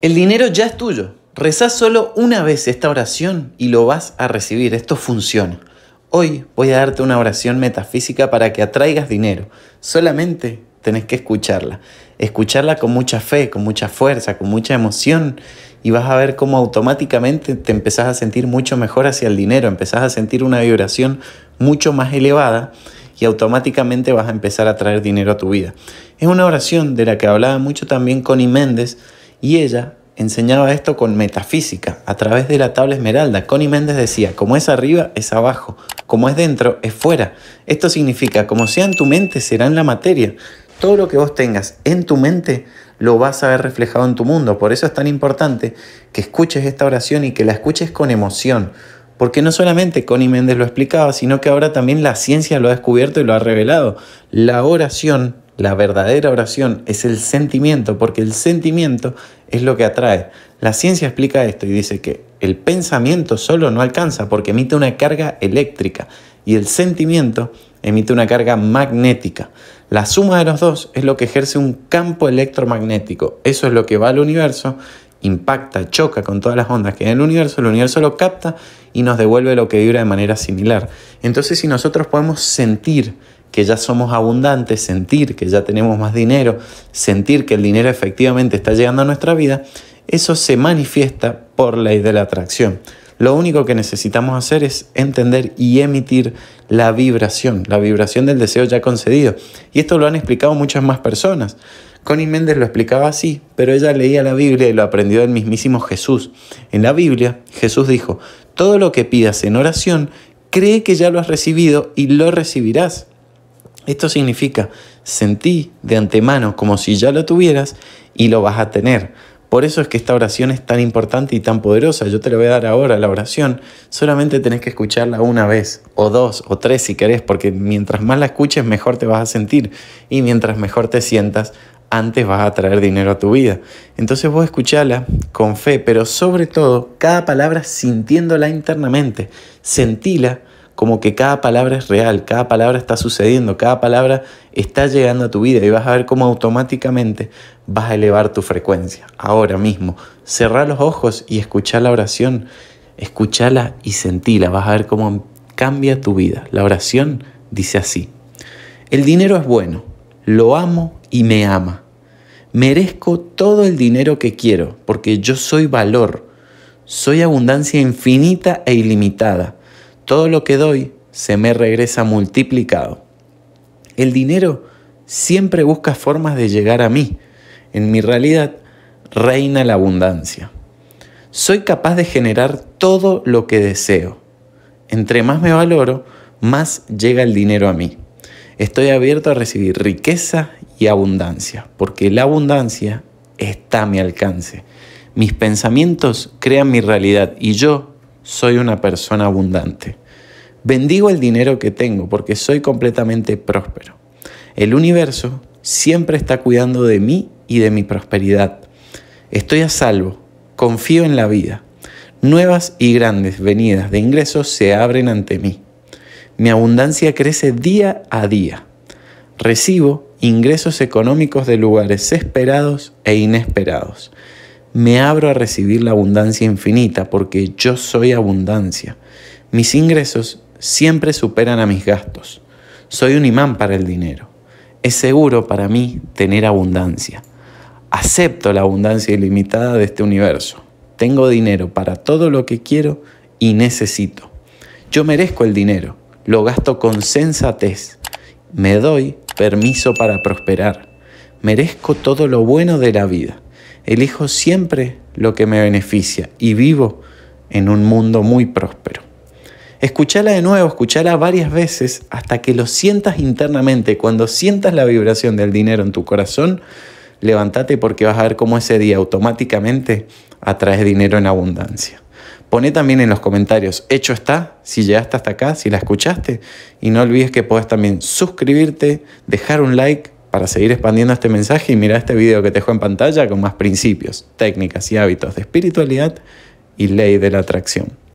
El dinero ya es tuyo. Rezás solo una vez esta oración y lo vas a recibir. Esto funciona. Hoy voy a darte una oración metafísica para que atraigas dinero. Solamente tenés que escucharla. Escucharla con mucha fe, con mucha fuerza, con mucha emoción y vas a ver cómo automáticamente te empezás a sentir mucho mejor hacia el dinero, empezás a sentir una vibración mucho más elevada y automáticamente vas a empezar a traer dinero a tu vida. Es una oración de la que hablaba mucho también Connie Méndez y ella enseñaba esto con metafísica, a través de la tabla esmeralda. Connie Méndez decía, como es arriba, es abajo, como es dentro, es fuera. Esto significa, como sea en tu mente, será en la materia. Todo lo que vos tengas en tu mente lo vas a ver reflejado en tu mundo. Por eso es tan importante que escuches esta oración y que la escuches con emoción. Porque no solamente Connie Méndez lo explicaba, sino que ahora también la ciencia lo ha descubierto y lo ha revelado. La oración la verdadera oración es el sentimiento, porque el sentimiento es lo que atrae. La ciencia explica esto y dice que el pensamiento solo no alcanza porque emite una carga eléctrica y el sentimiento emite una carga magnética. La suma de los dos es lo que ejerce un campo electromagnético. Eso es lo que va al universo, impacta, choca con todas las ondas que hay en el universo, el universo lo capta y nos devuelve lo que vibra de manera similar. Entonces si nosotros podemos sentir que ya somos abundantes, sentir que ya tenemos más dinero, sentir que el dinero efectivamente está llegando a nuestra vida, eso se manifiesta por ley de la atracción. Lo único que necesitamos hacer es entender y emitir la vibración, la vibración del deseo ya concedido. Y esto lo han explicado muchas más personas. Connie Méndez lo explicaba así, pero ella leía la Biblia y lo aprendió del mismísimo Jesús. En la Biblia, Jesús dijo, todo lo que pidas en oración, cree que ya lo has recibido y lo recibirás. Esto significa sentí de antemano como si ya lo tuvieras y lo vas a tener. Por eso es que esta oración es tan importante y tan poderosa. Yo te la voy a dar ahora, la oración. Solamente tenés que escucharla una vez, o dos, o tres si querés, porque mientras más la escuches, mejor te vas a sentir. Y mientras mejor te sientas, antes vas a traer dinero a tu vida. Entonces vos escuchala con fe, pero sobre todo cada palabra sintiéndola internamente. Sentila como que cada palabra es real, cada palabra está sucediendo, cada palabra está llegando a tu vida y vas a ver cómo automáticamente vas a elevar tu frecuencia. Ahora mismo, cerrá los ojos y escucha la oración, escúchala y sentíla, vas a ver cómo cambia tu vida. La oración dice así, el dinero es bueno, lo amo y me ama. Merezco todo el dinero que quiero porque yo soy valor, soy abundancia infinita e ilimitada todo lo que doy se me regresa multiplicado. El dinero siempre busca formas de llegar a mí. En mi realidad reina la abundancia. Soy capaz de generar todo lo que deseo. Entre más me valoro, más llega el dinero a mí. Estoy abierto a recibir riqueza y abundancia, porque la abundancia está a mi alcance. Mis pensamientos crean mi realidad y yo soy una persona abundante. Bendigo el dinero que tengo porque soy completamente próspero. El universo siempre está cuidando de mí y de mi prosperidad. Estoy a salvo, confío en la vida. Nuevas y grandes venidas de ingresos se abren ante mí. Mi abundancia crece día a día. Recibo ingresos económicos de lugares esperados e inesperados me abro a recibir la abundancia infinita porque yo soy abundancia. Mis ingresos siempre superan a mis gastos. Soy un imán para el dinero. Es seguro para mí tener abundancia. Acepto la abundancia ilimitada de este universo. Tengo dinero para todo lo que quiero y necesito. Yo merezco el dinero. Lo gasto con sensatez. Me doy permiso para prosperar. Merezco todo lo bueno de la vida elijo siempre lo que me beneficia y vivo en un mundo muy próspero. Escuchala de nuevo, escuchala varias veces hasta que lo sientas internamente. Cuando sientas la vibración del dinero en tu corazón, levántate porque vas a ver cómo ese día automáticamente atrae dinero en abundancia. Pone también en los comentarios, hecho está, si llegaste hasta acá, si la escuchaste. Y no olvides que puedes también suscribirte, dejar un like para seguir expandiendo este mensaje y mira este video que te dejo en pantalla con más principios, técnicas y hábitos de espiritualidad y ley de la atracción.